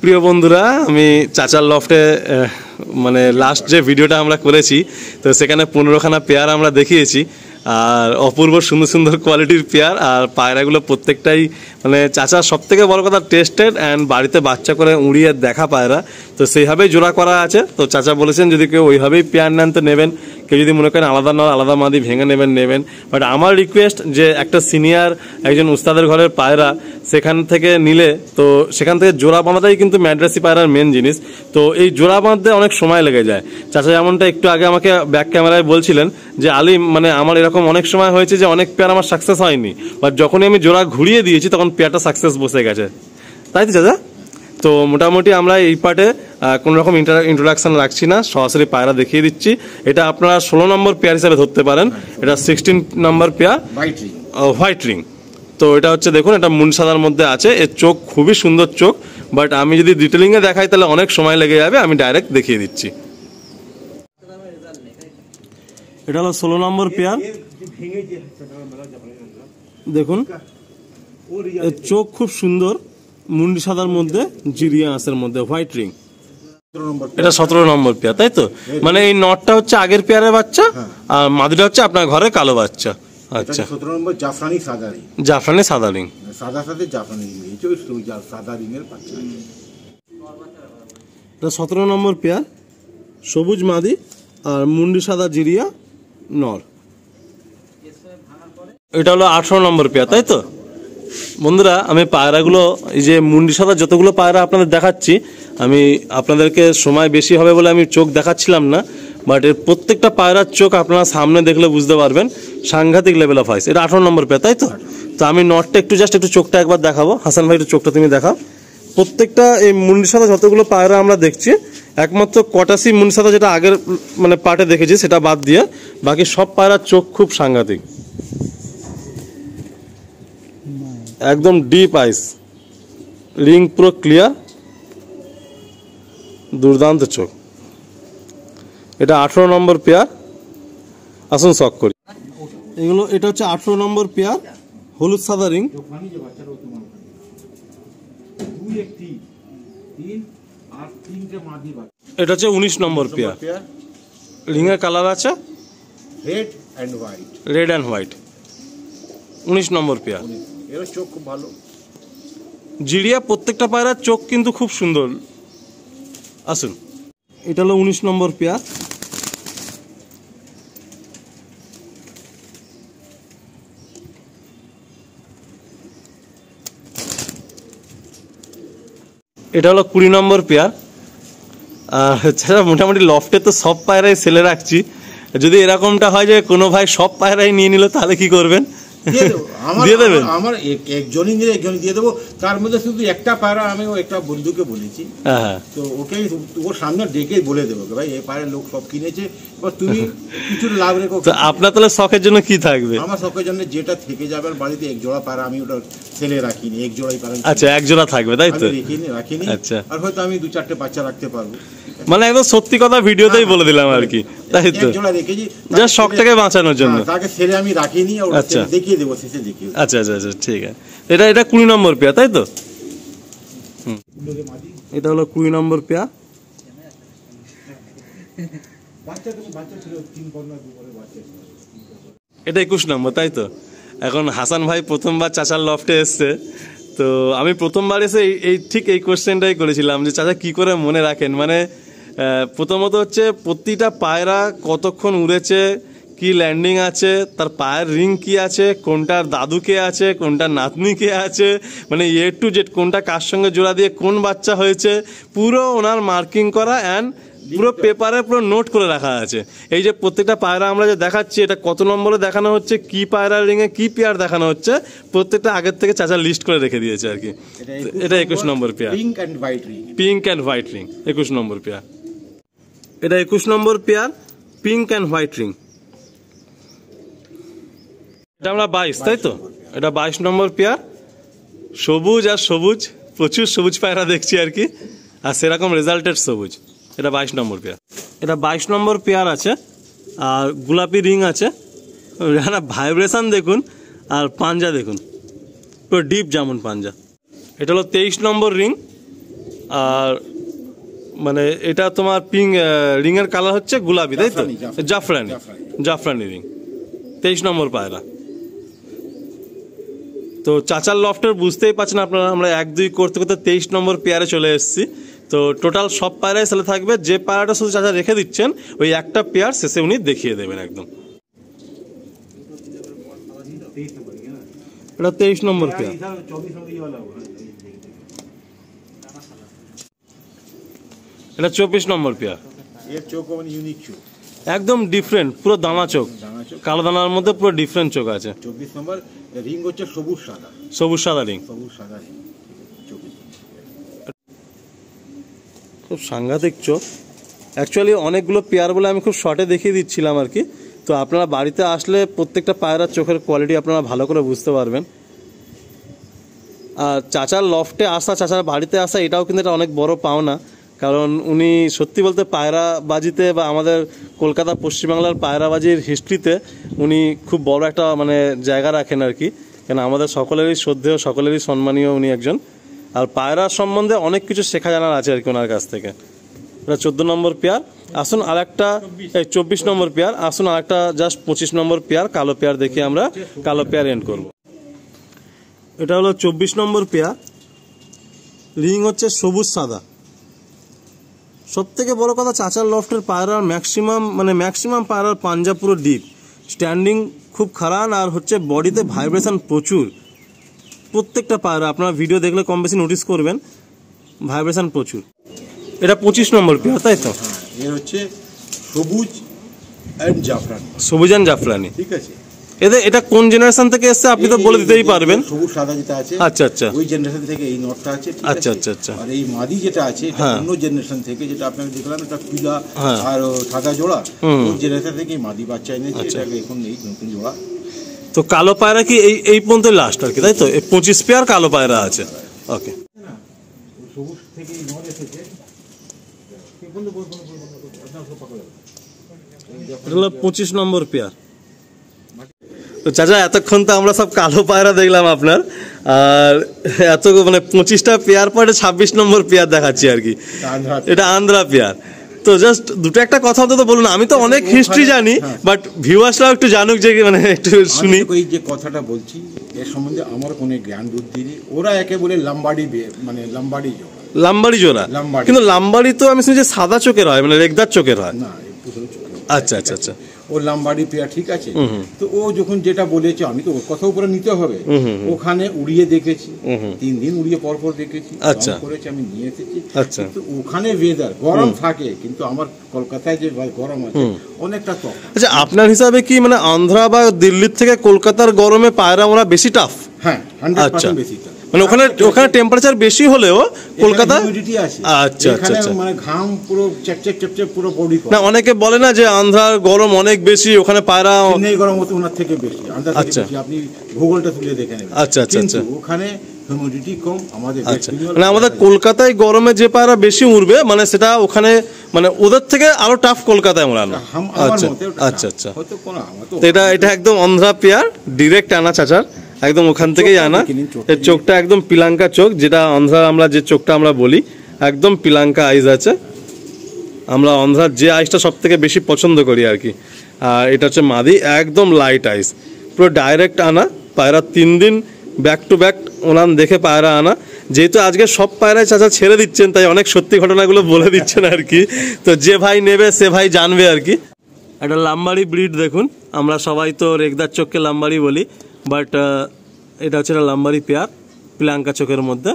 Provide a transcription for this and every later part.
প্রিয় বন্ধুরা আমি চাচার লফটে মানে লাস্ট যে ভিডিওটা আমরা করেছি তো সেখানে পনেরোখানা পেয়ার আমরা দেখিয়েছি আর অপূর্ব সুন্দর সুন্দর কোয়ালিটির পেয়ার আর পায়রাগুলো প্রত্যেকটাই মানে চাচার সবথেকে বড় কথা টেস্টেড অ্যান্ড বাড়িতে বাচ্চা করে উড়িয়ে দেখা পায়রা তো সেইভাবেই জোড়া করা আছে তো চাচা বলেছেন যদি কেউ ওইভাবেই পেয়ার নেন তো নেবেন কেউ যদি মনে করেন আলাদা নয় আলাদা মাদি ভেঙে নেবেন নেবেন বাট আমার রিকোয়েস্ট যে একটা সিনিয়র একজন উস্তাদের ঘরের পায়রা সেখান থেকে নিলে তো সেখান থেকে জোড়া বাঁধাটাই কিন্তু ম্যাড্রাসি পায়রার মেন জিনিস তো এই জোড়া বাঁধতে অনেক সময় লেগে যায় চাচা যেমনটা একটু আগে আমাকে ব্যাক ক্যামেরায় বলছিলেন যে আলিম মানে আমার এরকম অনেক সময় হয়েছে যে অনেক পেয়ার আমার সাকসেস হয়নি বাট যখনই আমি জোড়া ঘুরিয়ে দিয়েছি তখন পেয়ারটা সাকসেস বসে গেছে তাই তো চাচা তো মোটামুটি আমরা এই পার্টে কোনো রকম ইন্ট্রোডাকশান রাখছি না সরাসরি পায়রা দেখিয়ে দিচ্ছি এটা আপনারা ষোলো নম্বর পেয়ার হিসাবে ধরতে পারেন এটা sixteen number pair white ring তো এটা হচ্ছে দেখুন এটা মুনসাদার মধ্যে আছে এর চোখ খুবই সুন্দর চোখ বাট আমি যদি ডিটেলিংয়ে দেখাই তাহলে অনেক সময় লেগে যাবে আমি ডাইরেক্ট দেখিয়ে দিচ্ছি এটা হলো ষোলো নম্বর পেয়ার দেখুন এর চোখ খুব সুন্দর মুন্ডি সাদার মধ্যে জিরিয়া আঁশের মধ্যে হোয়াইট রিং এটা সতেরো নম্বর পেয়ার তাই তো মানে এই নটটা হচ্ছে আগের পেয়ারের বাচ্চা হ্যাঁ। আর মাদিটা হচ্ছে আপনার ঘরে কালো বাচ্চা আচ্ছা সতেরো নম্বর জাফরানি সাদা রিং জাফরানি সাদা সাদা সাথে জাফরানি সাদা রিংয়ের বাচ্চা এটা সতেরো নম্বর পেয়ার সবুজ মাদি আর মুন্ডি সাদা জিরিয়া নর এটা হলো আঠারো নম্বর পেয়ার তাই তো বন্ধুরা আমি পায়রাগুলো এই যে মুন্ডি সাদা যতগুলো পায়রা আপনাদের দেখাচ্ছি আমি আপনাদেরকে সময় বেশি হবে বলে আমি চোখ দেখাচ্ছিলাম না বাট এর প্রত্যেকটা পায়রার চোখ আপনারা সামনে দেখলে বুঝতে পারবেন সাংঘাতিক লেভেল অফ আইস এটা আঠারো নম্বর পেয়ে তাই তো তো আমি নটটা একটু জাস্ট একটু চোখটা একবার দেখাবো হাসান ভাই একটু চোখটা তুমি দেখাও প্রত্যেকটা এই মুন্ডি সাদা যতগুলো পায়রা আমরা দেখছি একমাত্র কটাসি মুন্ডি সাদা যেটা আগের মানে পার্টে দেখেছি সেটা বাদ দিয়ে বাকি সব পায়রার চোখ খুব সাংঘাতিক একদম ডিপ আইস রিং পুরো ক্লিয়ার দুর্দান্ত চোখ এটা আঠেরো নম্বর পেয়ার আসুন শখ করি এগুলো এটা হচ্ছে আঠেরো নম্বর পেয়ার হলুদ সাদা রিং এটা হচ্ছে উনিশ নম্বর পেয়ার রিংয়ের কালার আছে red and white red and white উনিশ নম্বর পেয়ার এরও চোখ খুব ভালো জিরিয়া প্রত্যেকটা পায়রার চোখ কিন্তু খুব সুন্দর আসুন এটা হলো উনিশ নম্বর পেয়ার এটা হলো কুড়ি নম্বর পেয়ার আর মোটামুটি লফটে তো সব পায়রাই সেলে রাখছি যদি এরকমটা হয় যে কোনো ভাই সব পায়রাই নিয়ে নিল তাহলে কি করবেন দিয়ে দেবো আমার একজন একজন দিয়ে দেবো তার মধ্যে শুধু একটা আমি একটা বন্ধুকে বলেছি হ্যাঁ, হ্যাঁ। তো ওকে ওর সামনে ডেকে বলে দেবো ভাই এই লোক সব কিনেছে এবার তুমি কিছু লাভ রেখো আপনার তাহলে শখের জন্য কি থাকবে আমার শখের জন্য যেটা থেকে যাবে আর বাড়িতে এক জোড়া পাড়া আমি ওটা ছেলে রাখিনি এক জোড়াই পাড়া আচ্ছা এক জোড়া থাকবে তাই তো রাখিনি রাখিনি আচ্ছা আর হয়তো আমি দু চারটে বাচ্চা রাখতে পারবো মানে একদম সত্যি কথা ভিডিওতেই বলে দিলাম আর কি তাই তো যা শখটাকে বাঁচানোর জন্য তাকে ছেড়ে আমি রাখিনি আচ্ছা দেখিয়ে দেবো শেষে দেখিয়ে আচ্ছা আচ্ছা আচ্ছা ঠিক আছে এটা এটা কুড়ি নম্বর পেয়া তাই তো এটা হলো কুড়ি নম্বর পেয়া এটা একুশ নম্বর তাই তো এখন হাসান ভাই প্রথমবার চাচার লফটে এসছে তো আমি প্রথমবার এসে এই ঠিক এই কোশ্চেনটাই করেছিলাম যে চাচা কি করে মনে রাখেন মানে প্রথমত হচ্ছে প্রতিটা পায়রা কতক্ষণ উড়েছে কি ল্যান্ডিং আছে তার পায়ের রিং কি আছে কোনটার দাদু কে আছে কোনটার নাতনি কে আছে মানে এ টু জেড কোনটা কার সঙ্গে জোড়া দিয়ে কোন বাচ্চা হয়েছে পুরো ওনার মার্কিং করা অ্যান্ড পুরো পেপারে পুরো নোট করে রাখা আছে এই যে প্রত্যেকটা পায়রা আমরা যে দেখাচ্ছি এটা কত নম্বরে দেখানো হচ্ছে কি পায়রা রিংয়ে কি পেয়ার দেখানো হচ্ছে প্রত্যেকটা আগের থেকে চাচার লিস্ট করে রেখে দিয়েছে আর কি এটা একুশ number pair pink and white ring pink and white ring একুশ নম্বর পেয়ার এটা একুশ number pair pink and white ring এটা আমরা বাইশ তাই তো এটা বাইশ নম্বর পেয়ার সবুজ আর সবুজ প্রচুর সবুজ পায়রা দেখছি আর কি আর সেরকম রেজাল্টেড সবুজ এটা বাইশ নম্বর পেয়ার এটা বাইশ নম্বর পেয়ার আছে আর গোলাপি রিং আছে একটা ভাইব্রেশান দেখুন আর পাঞ্জা দেখুন পুরো ডিপ জামুন পাঞ্জা এটা হলো তেইশ নম্বর রিং আর মানে এটা তোমার পিং রিং এর কালার হচ্ছে গোলাপি তাই তো জাফরানি জাফরানি রিং তেইশ নম্বর পায়রা তো চাচার লফটের বুঝতেই পারছেন আপনারা আমরা এক দুই করতে করতে তেইশ নম্বর পেয়ারে চলে এসেছি তো টোটাল সব পায়রাই সেলে থাকবে যে পায়রাটা শুধু চাচা রেখে দিচ্ছেন ওই একটা পেয়ার শেষে উনি দেখিয়ে দেবেন একদম এটা তেইশ নম্বর পেয়ার এটা চব্বিশ নম্বর পেয়ার মানে একদম ডিফারেন্ট পুরো দানা চোখ কালো দানার মধ্যে পুরো ডিফারেন্ট চোখ আছে সবুজ সাদা রিং সবুজ সাদা রিং খুব সাংঘাতিক চোখ অ্যাকচুয়ালি অনেকগুলো পেয়ার বলে আমি খুব শর্টে দেখিয়ে দিচ্ছিলাম আর কি তো আপনারা বাড়িতে আসলে প্রত্যেকটা পায়রার চোখের কোয়ালিটি আপনারা ভালো করে বুঝতে পারবেন আর চাচার লফটে আসা চাচার বাড়িতে আসা এটাও কিন্তু এটা অনেক বড় পাওনা কারণ উনি সত্যি বলতে পায়রাবাজিতে বা আমাদের কলকাতা পশ্চিমবাংলার পায়রাবাজির হিস্ট্রিতে উনি খুব বড় একটা মানে জায়গা রাখেন আর কি কেন আমাদের সকলেরই শ্রদ্ধেয় সকলেরই সম্মানীয় উনি একজন আর পায়রা সম্বন্ধে অনেক কিছু শেখা জানার আছে আর কি ওনার কাছ থেকে এটা চোদ্দ নম্বর পেয়ার আসুন আর একটা এই চব্বিশ নম্বর পেয়ার আসুন আর একটা জাস্ট পঁচিশ নম্বর পেয়ার কালো পেয়ার দেখে আমরা কালো পেয়ার এন্ড করব এটা হলো চব্বিশ নম্বর পেয়ার রিং হচ্ছে সবুজ সাদা সব থেকে বড় কথা চাচার লফটের পায়রার ম্যাক্সিমাম মানে ম্যাক্সিমাম পায়রার পাঞ্জা পুরো ডিপ স্ট্যান্ডিং খুব খারাপ আর হচ্ছে বডিতে ভাইব্রেশন প্রচুর প্রত্যেকটা পায়রা আপনারা ভিডিও দেখলে কম বেশি নোটিস করবেন ভাইব্রেশন প্রচুর এটা পঁচিশ নম্বর পেয়ার তাই তো হ্যাঁ, হচ্ছে সবুজ অ্যান্ড জাফরান সবুজ জাফরানি ঠিক আছে এদের এটা কোন জেনারেশন থেকে এসেছে আপনি তো বলে দিতেই পারবেন সবুজ সাদা যেটা আছে আচ্ছা আচ্ছা ওই জেনারেশন থেকে এই নটটা আছে আচ্ছা আচ্ছা আচ্ছা আর এই মাদি যেটা আছে এটা অন্য জেনারেশন থেকে যেটা আপনাকে দেখলাম এটা পিলা আর সাদা জোড়া ওই জেনারেশন থেকে মাদি বাচ্চা এনেছে এটাকে এখন এই নতুন জোড়া তো কালো পায়রা কি এই এই পর্যন্ত লাস্ট আর কি তাই তো পঁচিশ পেয়ার কালো পায়রা আছে ওকে সবুজ থেকে পঁচিশ নম্বর পেয়ার তো চাচা এতক্ষণ তো আমরা সব কালো পায়রা দেখলাম আপনার আর এত মানে পঁচিশটা পেয়ার পরে ছাব্বিশ নম্বর পেয়ার দেখাচ্ছি আর কি এটা আন্ধ্রা পেয়ার তো জাস্ট দুটো একটা কথা অন্তত বলুন আমি তো অনেক হিস্ট্রি হ্যাঁ, জানি বাট হ্যাঁ। ভিউয়ার্সরাও একটু জানুক যে মানে একটু শুনি ওই যে কথাটা বলছি এর সম্বন্ধে আমার কোনো জ্ঞান বুদ্ধি নেই ওরা একে বলে লাম্বাডি মানে লাম্বাডি জোড়া লাম্বাড়ি জোড়া কিন্তু লাম্বাড়ি তো আমি শুনি যে সাদা চোখের হয় মানে রেগদার চোখের হয় আচ্ছা আচ্ছা আচ্ছা ওর লাম্বাডি পেয়ার ঠিক আছে তো ও যখন যেটা বলেছে আমি তো ওর কথা উপরে নিতে হবে ওখানে উড়িয়ে দেখেছি তিন দিন উড়িয়ে পরপর দেখেছি করেছি আচ্ছা। আমি নিয়ে এসেছি আচ্ছা। কিন্তু ওখানে ওয়েদার গরম থাকে কিন্তু আমার কলকাতায় যে গরম আছে অনেকটা তফ আচ্ছা আপনার হিসাবে কি মানে আন্ধ্রা বা দিল্লির থেকে কলকাতার গরমে পায়রা ওরা বেশি টাফ হ্যাঁ হান্ড্রেড আচ্ছা। পার্সেন্ট বেশি টাফ মানে ওখানে ওখানে টেম্পারেচার বেশি হলেও কলকাতা আচ্ছা আচ্ছা, আচ্ছা মানে ঘাম পুরো চ্যাপচ্যাপ চ্যাপচ্যাপ পুরো বডি না অনেকে বলে না যে আন্ধ্রার গরম অনেক বেশি ওখানে পায়রা চেন্নাই গরম হতো ওনার থেকে বেশি আন্ধ্রা আচ্ছা আপনি ভূগোলটা তুলে দেখে নেবেন আচ্ছা আচ্ছা আচ্ছা ওখানে হিউমিডিটি কম আমাদের আচ্ছা মানে আমাদের কলকাতায় গরমে যে পায়রা বেশি উড়বে মানে সেটা ওখানে মানে ওদের থেকে আরো টাফ কলকাতায় উড়ানো আচ্ছা আচ্ছা আচ্ছা এটা এটা একদম অন্ধ্রা পেয়ার ডিরেক্ট আনা চাচার একদম ওখান থেকেই আনা এর চোখটা একদম পিলাঙ্কা চোখ যেটা অন্ধ্রা আমরা যে চোখটা আমরা বলি একদম পিলাঙ্কা আইস আছে আমরা অন্ধ্রার যে আইসটা সব থেকে বেশি পছন্দ করি আর কি আর এটা হচ্ছে মাদি একদম লাইট আইস পুরো ডাইরেক্ট আনা পায়রা তিন দিন ব্যাক টু ব্যাক ওনান দেখে পায়রা আনা যেহেতু আজকে সব পায়রায় চাচা ছেড়ে দিচ্ছেন তাই অনেক সত্যি ঘটনাগুলো বলে দিচ্ছেন আর কি তো যে ভাই নেবে সে ভাই জানবে আর কি একটা লাম্বারি ব্রিড দেখুন আমরা সবাই তো রেগদার চোখকে লাম্বারি বলি বাট এটা হচ্ছে একটা লাম্বারি পেয়ার প্লাঙ্কা চোখের মধ্যে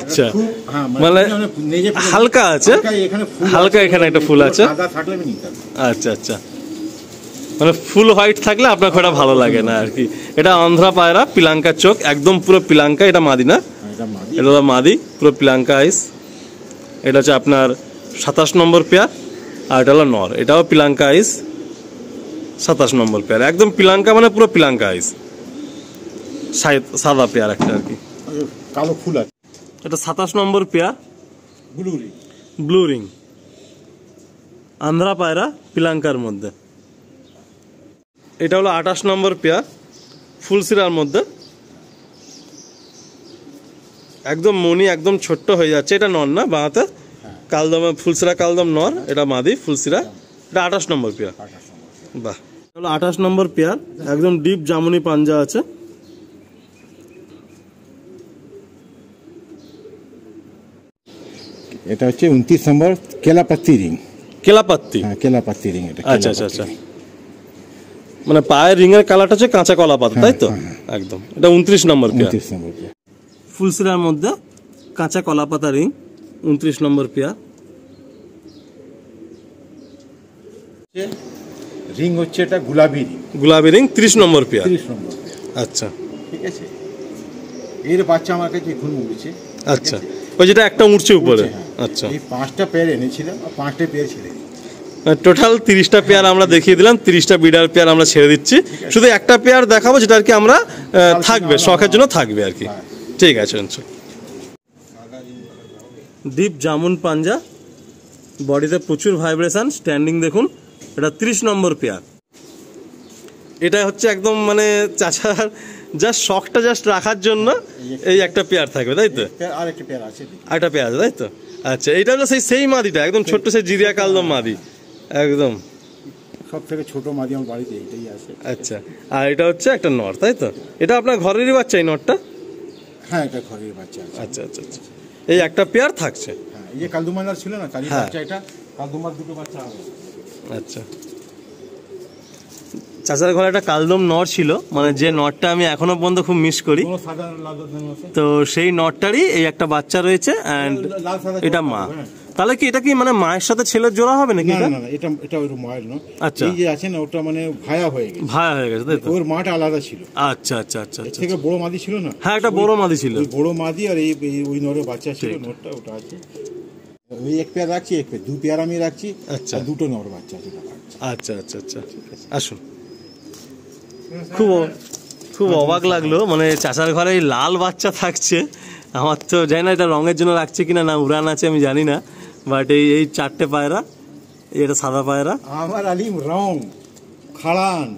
আচ্ছা হ্যাঁ, মানে, মানে হালকা আছে হালকা এখানে একটা ফুল আছে আচ্ছা আচ্ছা মানে ফুল হোয়াইট থাকলে আপনার ভালো লাগে না আর কি এটা অন্ধ্রা পায়রা পিলাঙ্কা চোখ একদম পুরো পিলাঙ্কা এটা মাদি না হ্যাঁ, এটা হলো মাদি পুরো পিলাঙ্কা আইস এটা হচ্ছে আপনার সাতাশ নম্বর পেয়ার আর এটা হলো নর এটাও পিলাঙ্কা আইস সাতাশ নম্বর পেয়ার একদম পিলাঙ্কা মানে পুরো পিলাঙ্কা আইস সাদা পেয়ার একটা আর কি আচ্ছা, কালো ফুল আছে এটা সাতাশ number pair blue ring blue ring Andhra পায়রা পিলাঙ্কার মধ্যে এটা হলো আঠাশ নম্বর পেয়ার ফুলসিরার মধ্যে একদম মনি একদম ছোট্ট হয়ে যাচ্ছে এটা নর না বাঁতে হ্যাঁ। কালদমে ফুলসিরা কালদম নর এটা মাদি ফুলসিরা এটা আঠাশ নম্বর পেয়ার বাহ হলো আঠাশ নম্বর পেয়ার একদম ডিপ জামুনি পাঞ্জা আছে এটা হচ্ছে উনত্রিশ নম্বর কেলাপাত্তি রিং কেলাপাত্তি হ্যাঁ কেলাপাত্তি রিং এটা আচ্ছা আচ্ছা আচ্ছা মানে পায়ের রিং এর কালারটা হচ্ছে কাঁচা কলা পাতা হ্যাঁ, তাই তো হ্যাঁ, হ্যাঁ। একদম এটা উনত্রিশ নম্বর পেয়ার ফুলসিরার মধ্যে কাঁচা কলা পাতা রিং উনত্রিশ নম্বর পেয়ার রিং হচ্ছে এটা গুলাবি রিং গোলাপি রিং তিরিশ নম্বর পেয়ার তিরিশ নম্বর আচ্ছা ঠিক আছে এর বাচ্চা আমার কাছে এখন উড়েছে আচ্ছা ওই যেটা একটা উঠছে উপরে হ্যাঁ। আচ্ছা এই পাঁচটা পেয়ার এনেছিলাম আর পাঁচটা পেয়ার ছেড়ে মানে টোটাল তিরিশটা পেয়ার আমরা দেখিয়ে দিলাম তিরিশটা বিডার পেয়ার আমরা ছেড়ে দিচ্ছি শুধু একটা পেয়ার দেখাবো যেটা আর কি আমরা থাকবে শখের জন্য থাকবে আর কি হ্যাঁ। ঠিক আছে দীপ জামুন পাঞ্জা বডিতে প্রচুর ভাইব্রেশন স্ট্যান্ডিং দেখুন এটা 30 নম্বর পেয়ার এটা হচ্ছে একদম মানে চাচার জাস্ট শখটা জাস্ট রাখার জন্য এই একটা পেয়ার থাকবে তাই তো আর একটা পেয়ার আছে তাই তো আচ্ছা এটা হলো সেই সেই মাদিটা একদম ছোট্ট সেই জিরিয়া কালদম মাদি একদম ছোট আচ্ছা আর এটা হচ্ছে একটা নর তাই তো এটা আপনার ঘরেরই বাচ্চা এই নরটা হ্যাঁ আচ্ছা, আচ্ছা আচ্ছা এই একটা পেয়ার থাকছে হ্যাঁ ছিল না হ্যাঁ। কালদুমার দুটো বাচ্চা আচ্ছা চাচার ঘরে একটা কালদম নট ছিল মানে যে নটটা আমি এখনো পর্যন্ত খুব মিস করি তো সেই নটটারই এই একটা বাচ্চা রয়েছে অ্যান্ড এটা মা হ্যাঁ। তাহলে কি এটা কি মানে মায়ের সাথে ছেলের জোড়া হবে নাকি এটা এটা এটা ওর মায়ের না আচ্ছা এই যে আছে না ওটা মানে ভায়া হয়ে গেছে ভায়া হয়ে গেছে তাই তো ওর মাটা আলাদা ছিল আচ্ছা আচ্ছা আচ্ছা এর আচ্ছা, থেকে আচ্ছা। বড় মাদি ছিল না হ্যাঁ একটা বড় মাদি ছিল বড় মাদি আর এই ওই নরে বাচ্চা ছিল নটটা ওটা আছে ওই এক পেয়ার রাখছি এক পেয়ার দু পেয়ার আমি রাখছি আচ্ছা দুটো নর বাচ্চা আছে আচ্ছা আচ্ছা আচ্ছা আসুন খুব খুব অবাক লাগলো মানে চাষার ঘরে লাল বাচ্চা থাকছে আমার তো জানি না এটা রঙের জন্য রাখছে কিনা না উড়ান আছে আমি জানি না বাট এই এই চারটে পায়রা এটা সাদা পায়রা আমার আলিম রং খাড়ান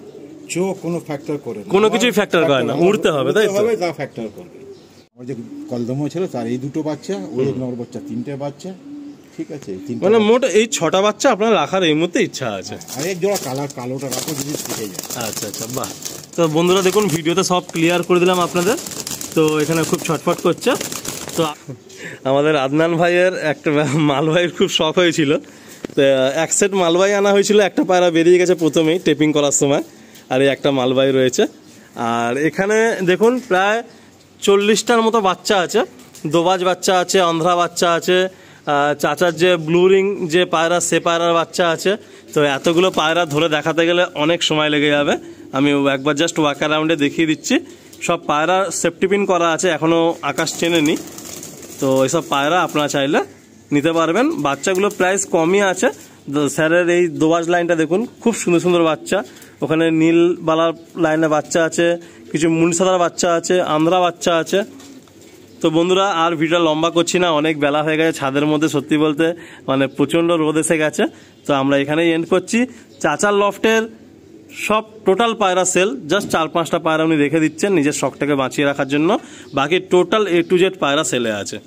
চোখ কোনো ফ্যাক্টর করে কোনো কিছুই ফ্যাক্টর করে না উড়তে হবে তাই তো তা ফ্যাক্টর করবে আমার যে কলদমও ছিল তার এই দুটো বাচ্চা ওই নম্বর বাচ্চা তিনটে বাচ্চা ঠিক আছে মানে মোট এই ছটা বাচ্চা আপনার রাখার এই মুহূর্তে ইচ্ছা আছে আর জোড়া কালার কালোটা রাখো যদি শিখে যায় আচ্ছা আচ্ছা বাহ তো বন্ধুরা দেখুন ভিডিওতে সব ক্লিয়ার করে দিলাম আপনাদের তো এখানে খুব ছটফট করছে তো আমাদের আদনান ভাইয়ের একটা মালবাইয়ের খুব শখ হয়েছিল এক সেট মালবাই আনা হয়েছিল একটা পায়রা বেরিয়ে গেছে প্রথমেই টেপিং করার সময় আর এই একটা মালবাই রয়েছে আর এখানে দেখুন প্রায় চল্লিশটার মতো বাচ্চা আছে দোবাজ বাচ্চা আছে অন্ধ্রা বাচ্চা আছে চাচার যে ব্লু রিং যে পায়রা সে পায়রার বাচ্চা আছে তো এতগুলো পায়রা ধরে দেখাতে গেলে অনেক সময় লেগে যাবে আমি একবার জাস্ট ওয়াক অ্যারাউন্ডে দেখিয়ে দিচ্ছি সব পায়রা সেফটি পিন করা আছে এখনও আকাশ চেনেনি তো এইসব পায়রা আপনারা চাইলে নিতে পারবেন বাচ্চাগুলো প্রাইস কমই আছে স্যারের এই দোবাজ লাইনটা দেখুন খুব সুন্দর সুন্দর বাচ্চা ওখানে নীলবালার লাইনে বাচ্চা আছে কিছু মুনিসাদার বাচ্চা আছে আন্ধ্রা বাচ্চা আছে তো বন্ধুরা আর ভিডিও লম্বা করছি না অনেক বেলা হয়ে গেছে ছাদের মধ্যে সত্যি বলতে মানে প্রচণ্ড রোদ এসে গেছে তো আমরা এখানেই এন্ড করছি চাচার লফটের সব টোটাল পায়রা সেল জাস্ট চার পাঁচটা পায়রা উনি রেখে দিচ্ছেন নিজের শখটাকে বাঁচিয়ে রাখার জন্য বাকি টোটাল এ টু জেড পায়রা সেলে আছে